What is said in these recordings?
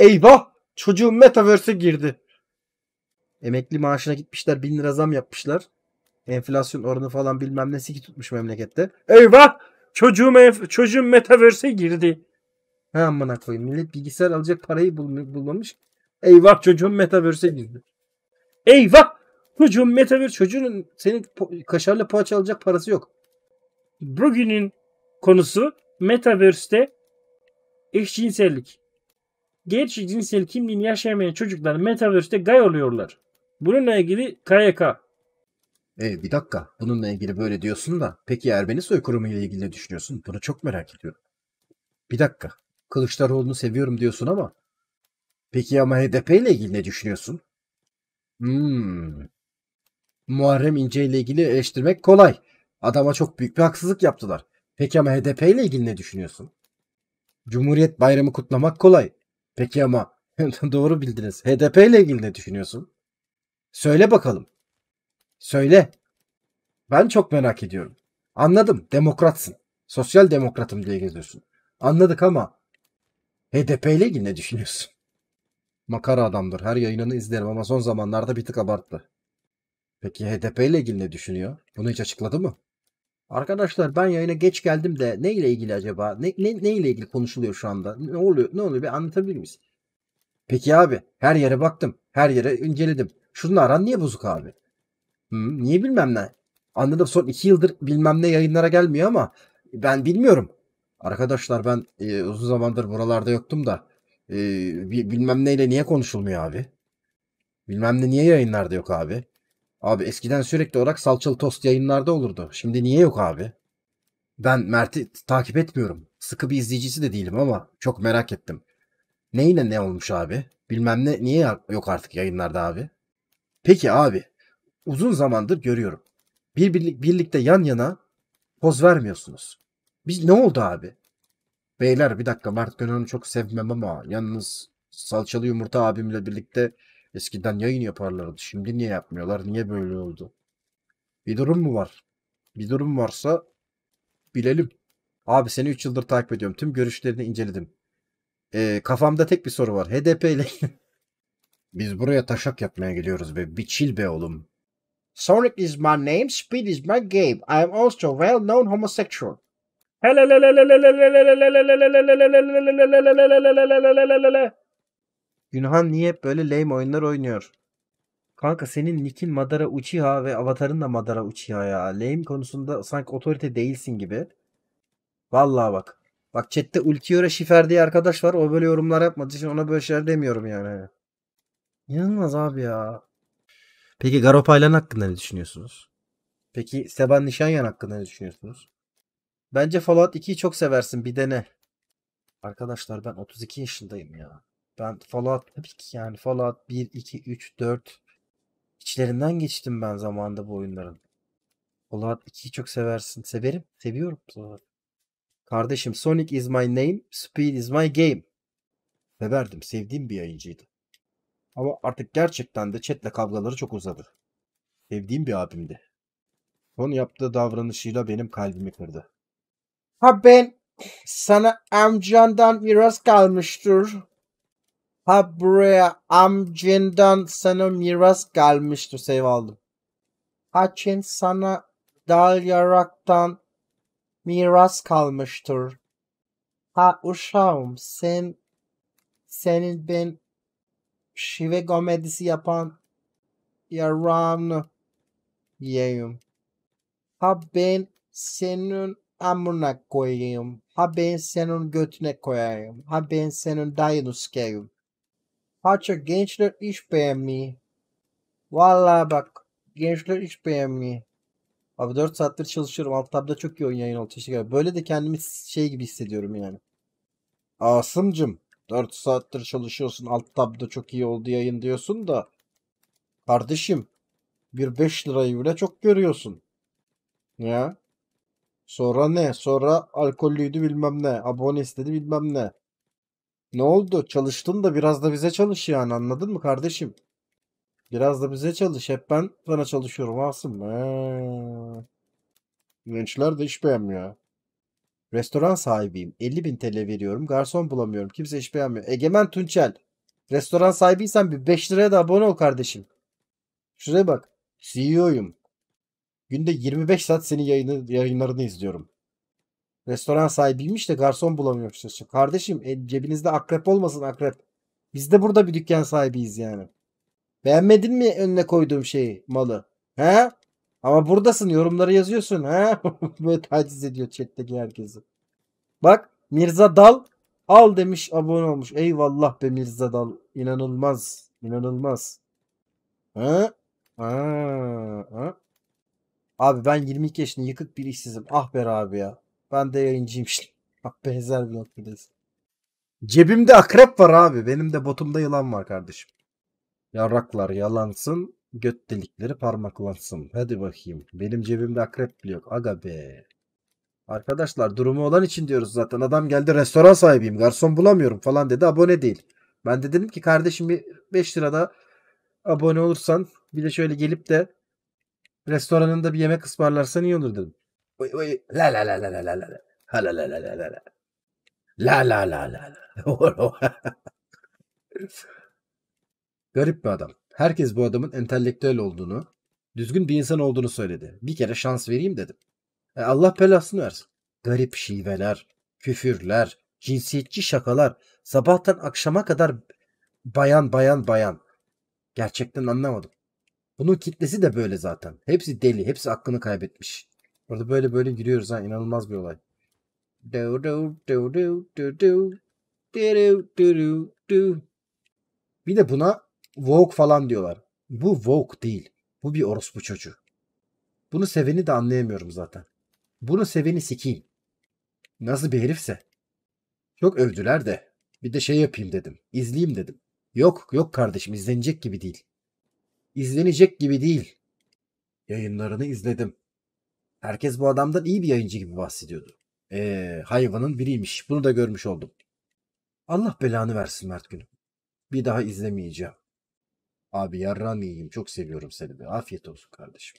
Eyvah! Çocuğum metaverse girdi. Emekli maaşına gitmişler. Bin lira zam yapmışlar. Enflasyon oranı falan bilmem nesi ki tutmuş memlekette. Eyvah! Çocuğum, enf- çocuğum Metaverse'e girdi. Ha amına koyayım. Millet bilgisayar alacak parayı bul- bulmamış. Eyvah çocuğum Metaverse'e girdi. Eyvah! Çocuğun Metaverse çocuğunun senin po- kaşarla poğaça alacak parası yok. Bugünün konusu Metaverse'te eşcinsellik gerçek cinsel kimliğini yaşayamayan çocuklar Metaverse'de gay oluyorlar. Bununla ilgili KYK. E, bir dakika bununla ilgili böyle diyorsun da peki Ermeni soykırımı ile ilgili ne düşünüyorsun? Bunu çok merak ediyorum. Bir dakika Kılıçdaroğlu'nu seviyorum diyorsun ama peki ama HDP ile ilgili ne düşünüyorsun? Hmm. Muharrem İnce ile ilgili eleştirmek kolay. Adama çok büyük bir haksızlık yaptılar. Peki ama HDP ile ilgili ne düşünüyorsun? Cumhuriyet Bayramı kutlamak kolay. Peki ama doğru bildiniz. HDP ile ilgili ne düşünüyorsun? Söyle bakalım. Söyle. Ben çok merak ediyorum. Anladım. Demokratsın. Sosyal demokratım diye geziyorsun. Anladık ama HDP ile ilgili ne düşünüyorsun? Makara adamdır. Her yayınını izlerim ama son zamanlarda bir tık abarttı. Peki HDP ile ilgili ne düşünüyor? Bunu hiç açıkladı mı? Arkadaşlar ben yayına geç geldim de ne ile ilgili acaba? Ne, ne, ne ile ilgili konuşuluyor şu anda? Ne oluyor? Ne oluyor? Bir anlatabilir miyiz? Peki abi her yere baktım. Her yere inceledim. Şunun aran niye bozuk abi? Hmm, niye bilmem ne? Anladım son iki yıldır bilmem ne yayınlara gelmiyor ama ben bilmiyorum. Arkadaşlar ben e, uzun zamandır buralarda yoktum da e, bilmem neyle niye konuşulmuyor abi? Bilmem ne niye yayınlarda yok abi? Abi eskiden sürekli olarak salçalı tost yayınlarda olurdu. Şimdi niye yok abi? Ben Mert'i takip etmiyorum. Sıkı bir izleyicisi de değilim ama çok merak ettim. Neyle ne olmuş abi? Bilmem ne niye yok artık yayınlarda abi? Peki abi uzun zamandır görüyorum. Bir, birlikte yan yana poz vermiyorsunuz. Biz ne oldu abi? Beyler bir dakika Mert Gönen'i çok sevmem ama yalnız salçalı yumurta abimle birlikte Eskiden yayın yaparlardı. Şimdi niye yapmıyorlar? Niye böyle oldu? Bir durum mu var? Bir durum varsa bilelim. Abi seni 3 yıldır takip ediyorum. Tüm görüşlerini inceledim. Ee, kafamda tek bir soru var. HDP ile Biz buraya taşak yapmaya geliyoruz be. Bir chill be oğlum. Sonic is my name, Speed is my game. I am also well known homosexual. Günhan niye hep böyle lame oyunlar oynuyor? Kanka senin Nickin Madara Uchiha ve avatarın da Madara Uchiha ya. Lame konusunda sanki otorite değilsin gibi. Vallahi bak. Bak chatte Ulkiora Şifer diye arkadaş var. O böyle yorumlar yapmadı, şimdi ona böyle şeyler demiyorum yani. İnanılmaz abi ya. Peki Garopaylan hakkında ne düşünüyorsunuz? Peki Seban Nişanyan hakkında ne düşünüyorsunuz? Bence Fallout 2'yi çok seversin bir dene. Arkadaşlar ben 32 yaşındayım ya. Ben Fallout tabii ki yani Fallout 1, 2, 3, 4 içlerinden geçtim ben zamanında bu oyunların. Fallout 2'yi çok seversin. Severim. Seviyorum Fallout. Kardeşim Sonic is my name, Speed is my game. Severdim. Sevdiğim bir yayıncıydı. Ama artık gerçekten de chatle kavgaları çok uzadı. Sevdiğim bir abimdi. onun yaptığı davranışıyla benim kalbimi kırdı. Ha ben sana amcandan miras kalmıştır Ha buraya amcından sana miras gelmiştir Sevaldım. Haçin sana dal yaraktan miras kalmıştır. Ha uşağım sen senin ben şive komedisi yapan yaranı yiyeyim. Ha ben senin amına koyayım. Ha ben senin götüne koyayım. Ha ben senin dayını sikeyim. Haça gençler iş beğenmiyor. Valla bak gençler iş beğenmiyor. Abi 4 saattir çalışıyorum. Alt tabda çok iyi oynayın oldu. Teşekkür ederim. Böyle de kendimi şey gibi hissediyorum yani. Asım'cım 4 saattir çalışıyorsun. Alt tabda çok iyi oldu yayın diyorsun da. Kardeşim bir 5 lirayı bile çok görüyorsun. Ya. Sonra ne? Sonra alkollüydü bilmem ne. Abone istedi bilmem ne. Ne oldu? Çalıştın da biraz da bize çalış yani anladın mı kardeşim? Biraz da bize çalış. Hep ben sana çalışıyorum Asım. Ee. Gençler de iş beğenmiyor. Restoran sahibiyim. 50 bin TL veriyorum. Garson bulamıyorum. Kimse iş beğenmiyor. Egemen Tunçel. Restoran sahibiysen bir 5 liraya da abone ol kardeşim. Şuraya bak. CEO'yum. Günde 25 saat senin yayını, yayınlarını izliyorum. Restoran sahibiymiş de garson bulamıyormuş. İşte. Kardeşim e, cebinizde akrep olmasın akrep. Biz de burada bir dükkan sahibiyiz yani. Beğenmedin mi önüne koyduğum şeyi malı? He? Ama buradasın yorumları yazıyorsun. He? Böyle taciz ediyor chatteki herkesi. Bak Mirza Dal al demiş abone olmuş. Eyvallah be Mirza Dal. İnanılmaz. İnanılmaz. He? Aa, ha? Abi ben 22 yaşında yıkık bir işsizim. Ah be abi ya. Ben de yayıncıyım işte. Bak benzer bir noktadayız. Cebimde akrep var abi. Benim de botumda yılan var kardeşim. Yarraklar yalansın. Göt delikleri parmaklansın. Hadi bakayım. Benim cebimde akrep bile yok. Aga be. Arkadaşlar durumu olan için diyoruz zaten. Adam geldi restoran sahibiyim. Garson bulamıyorum falan dedi. Abone değil. Ben de dedim ki kardeşim 5 lirada abone olursan bir de şöyle gelip de restoranında bir yemek ısmarlarsan iyi olur dedim. Oy, oy, la la la la la la la la la la la la la la la la la la Garip bir adam. Herkes bu adamın entelektüel olduğunu, düzgün bir insan olduğunu söyledi. Bir kere şans vereyim dedim. E Allah belasını versin. Garip şiveler, küfürler, cinsiyetçi şakalar, sabahtan akşama kadar bayan bayan bayan. Gerçekten anlamadım. Bunun kitlesi de böyle zaten. Hepsi deli, hepsi aklını kaybetmiş. Burada böyle böyle giriyoruz ha inanılmaz bir olay. do do do do do do do do do Bir de buna Vogue falan diyorlar. Bu Vogue değil. Bu bir orospu çocuğu. Bunu seveni de anlayamıyorum zaten. Bunu seveni sikeyim. Nasıl bir herifse. Çok övdüler de. Bir de şey yapayım dedim. İzleyeyim dedim. Yok yok kardeşim izlenecek gibi değil. İzlenecek gibi değil. Yayınlarını izledim. Herkes bu adamdan iyi bir yayıncı gibi bahsediyordu. Ee, hayvanın biriymiş. Bunu da görmüş oldum. Allah belanı versin Mert Günüm. Bir daha izlemeyeceğim. Abi yarram yiyeyim. Çok seviyorum seni de. Afiyet olsun kardeşim.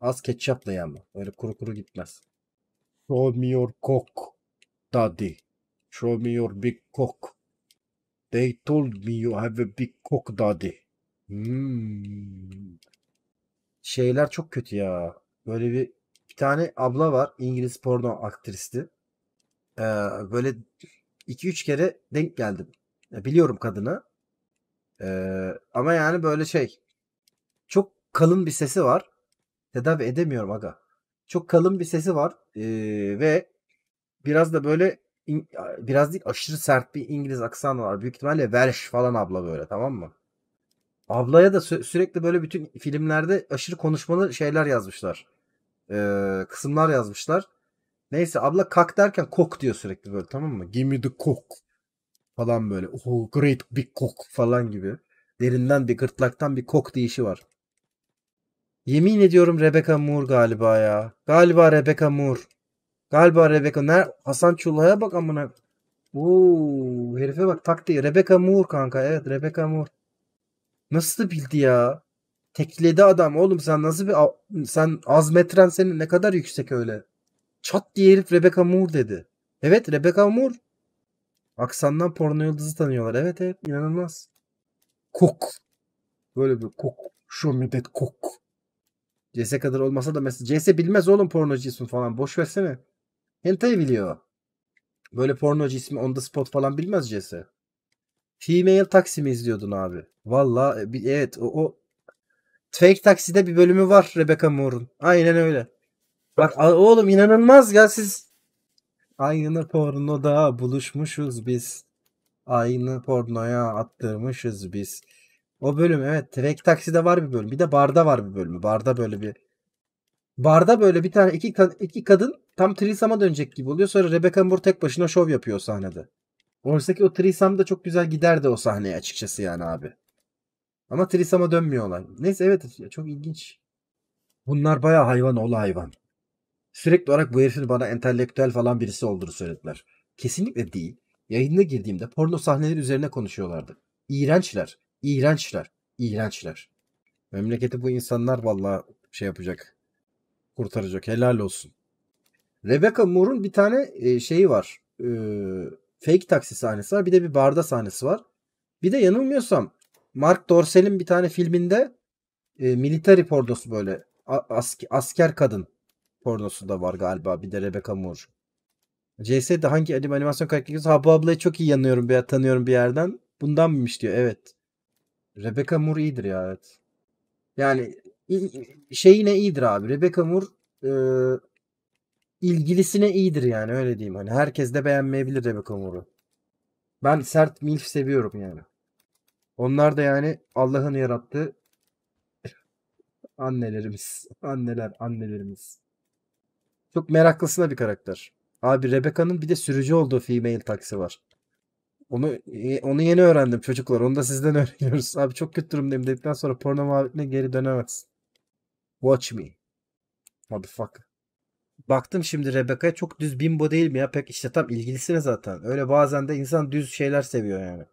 Az ketçapla da yanma. Öyle kuru kuru gitmez. Show me your cock. Daddy. Show me your big cock. They told me you have a big cock daddy. Hmm. Şeyler çok kötü ya. Böyle bir bir tane abla var İngiliz porno aktristi. Ee, böyle 2-3 kere denk geldim. biliyorum kadını. Ee, ama yani böyle şey çok kalın bir sesi var. Tedavi edemiyorum aga. Çok kalın bir sesi var ee, ve biraz da böyle biraz değil aşırı sert bir İngiliz aksanı var. Büyük ihtimalle Welsh falan abla böyle tamam mı? Ablaya da sü- sürekli böyle bütün filmlerde aşırı konuşmalı şeyler yazmışlar e, kısımlar yazmışlar. Neyse abla kak derken kok diyor sürekli böyle tamam mı? Give me the kok falan böyle. Oh great big kok falan gibi. Derinden bir gırtlaktan bir kok deyişi var. Yemin ediyorum Rebecca Moore galiba ya. Galiba Rebecca Moore. Galiba Rebecca. Ner Hasan Çullah'a bak amına. Oo herife bak taktiği. Rebecca Moore kanka. Evet Rebecca Moore. Nasıl bildi ya? tekledi adam. Oğlum sen nasıl bir sen azmetren senin ne kadar yüksek öyle. Çat diye herif Rebecca Moore dedi. Evet Rebecca Moore. Aksandan porno yıldızı tanıyorlar. Evet evet inanılmaz. Kok. Böyle bir kok. Şu müddet kok. CS kadar olmasa da mesela CS bilmez oğlum pornocu ismi falan. Boş versene. Hentai biliyor. Böyle porno ismi on the spot falan bilmez CS. Female Taksim'i izliyordun abi. Valla e, evet o, o Fake Taksi'de bir bölümü var Rebecca Moore'un. Aynen öyle. Bak oğlum inanılmaz ya siz. Aynı pornoda buluşmuşuz biz. Aynı pornoya attırmışız biz. O bölüm evet. Fake Taksi'de var bir bölüm. Bir de barda var bir bölümü. Barda böyle bir barda böyle bir tane iki, iki kadın tam Trisam'a dönecek gibi oluyor. Sonra Rebecca Moore tek başına şov yapıyor sahnede. Oysa ki o Trisam da çok güzel giderdi o sahneye açıkçası yani abi. Ama Trisam'a dönmüyorlar. Neyse evet çok ilginç. Bunlar bayağı hayvan oğlu hayvan. Sürekli olarak bu herifin bana entelektüel falan birisi olduğunu söylediler. Kesinlikle değil. Yayına girdiğimde porno sahneleri üzerine konuşuyorlardı. İğrençler, İğrençler, İğrençler. Memleketi bu insanlar vallahi şey yapacak. Kurtaracak. Helal olsun. Rebecca Moore'un bir tane e, şeyi var. fake taksi sahnesi var. Bir de bir barda sahnesi var. Bir de yanılmıyorsam Mark Dorsel'in bir tane filminde e, military pornosu böyle asker, asker kadın pornosu da var galiba. Bir de Rebecca Moore. CS'de hangi animasyon karakteri? Ha bu ablayı çok iyi yanıyorum bir tanıyorum bir yerden. Bundan mıymış diyor. Evet. Rebecca Moore iyidir ya evet. Yani şey yine iyidir abi. Rebecca Moore e, ilgilisine iyidir yani öyle diyeyim. Hani herkes de beğenmeyebilir Rebecca Moore'u. Ben sert milf seviyorum yani. Onlar da yani Allah'ın yarattığı annelerimiz. Anneler, annelerimiz. Çok meraklısına bir karakter. Abi Rebecca'nın bir de sürücü olduğu female taksi var. Onu onu yeni öğrendim çocuklar. Onu da sizden öğreniyoruz. Abi çok kötü durumdayım dedikten sonra porno muhabbetine geri dönemez. Watch me. Motherfucker. Baktım şimdi Rebecca'ya çok düz bimbo değil mi ya? Pek işte tam ilgilisine zaten. Öyle bazen de insan düz şeyler seviyor yani.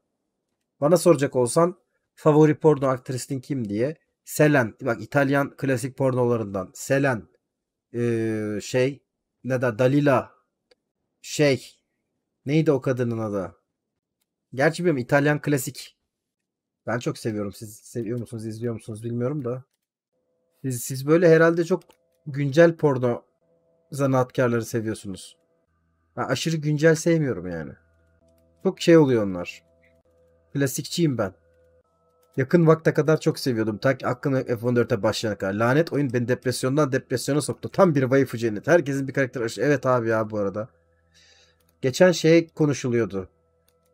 Bana soracak olsan favori porno aktrisinin kim diye. Selen. Bak İtalyan klasik pornolarından. Selen. Ee, şey. Ne da Dalila. Şey. Neydi o kadının adı? Gerçi bilmiyorum İtalyan klasik. Ben çok seviyorum. Siz seviyor musunuz, izliyor musunuz bilmiyorum da. Siz, siz böyle herhalde çok güncel porno zanaatkarları seviyorsunuz. Ben aşırı güncel sevmiyorum yani. Çok şey oluyor onlar. Klasikçiyim ben. Yakın vakte kadar çok seviyordum. Tak aklına F14'e başlayana kadar. Lanet oyun beni depresyondan depresyona soktu. Tam bir waifu cennet. Herkesin bir karakter aşırı. Evet abi ya bu arada. Geçen şey konuşuluyordu.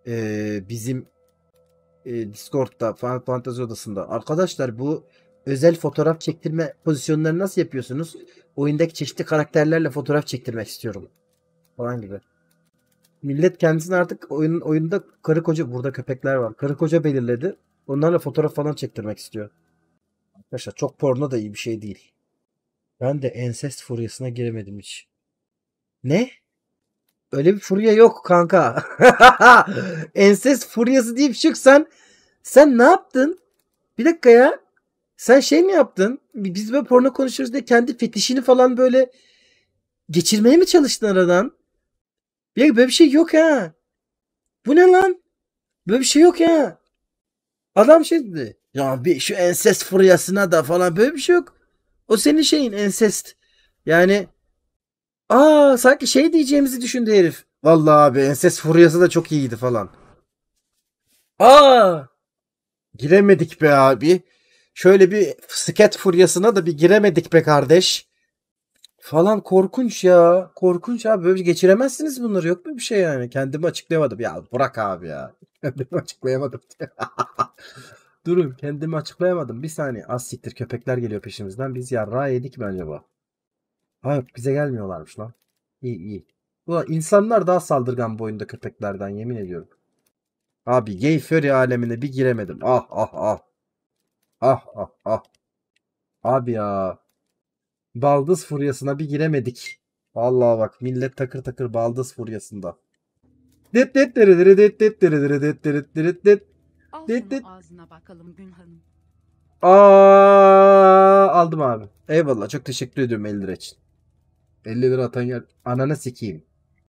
Ee, bizim e, Discord'da Final Fantasy odasında. Arkadaşlar bu özel fotoğraf çektirme pozisyonları nasıl yapıyorsunuz? Oyundaki çeşitli karakterlerle fotoğraf çektirmek istiyorum. Falan gibi millet kendisini artık oyun, oyunda karı koca burada köpekler var. Karı koca belirledi. Onlarla fotoğraf falan çektirmek istiyor. Arkadaşlar çok porno da iyi bir şey değil. Ben de ensest furyasına giremedim hiç. Ne? Öyle bir furya yok kanka. ensest furyası deyip çıksan sen ne yaptın? Bir dakika ya. Sen şey mi yaptın? Biz böyle porno konuşuruz diye kendi fetişini falan böyle geçirmeye mi çalıştın aradan? Ya böyle bir şey yok ya. Bu ne lan? Böyle bir şey yok ya. Adam şey dedi. Ya bir şu ensest furyasına da falan böyle bir şey yok. O senin şeyin ensest. Yani aa sanki şey diyeceğimizi düşündü herif. Vallahi abi ensest furyası da çok iyiydi falan. Aa giremedik be abi. Şöyle bir sket furyasına da bir giremedik be kardeş falan korkunç ya. Korkunç abi böyle geçiremezsiniz bunları yok mu bir şey yani. Kendimi açıklayamadım ya bırak abi ya. Kendimi açıklayamadım. Durun kendimi açıklayamadım. Bir saniye az siktir köpekler geliyor peşimizden. Biz yarra yedik mi acaba? Hayır bize gelmiyorlarmış lan. İyi iyi. Ulan insanlar daha saldırgan boyunda köpeklerden yemin ediyorum. Abi gay furry alemine bir giremedim. Ah ah ah. Ah ah ah. Abi ya. Baldız furyasına bir giremedik. Vallahi bak millet takır takır baldız furyasında. Det det dere dere det det dere dere det dere dere det. Det det. Ağzına bakalım Günhan'ım. Aa, aldım abi. Eyvallah çok teşekkür ediyorum 50 lira için. 50 lira atan yer. Ananı sikeyim.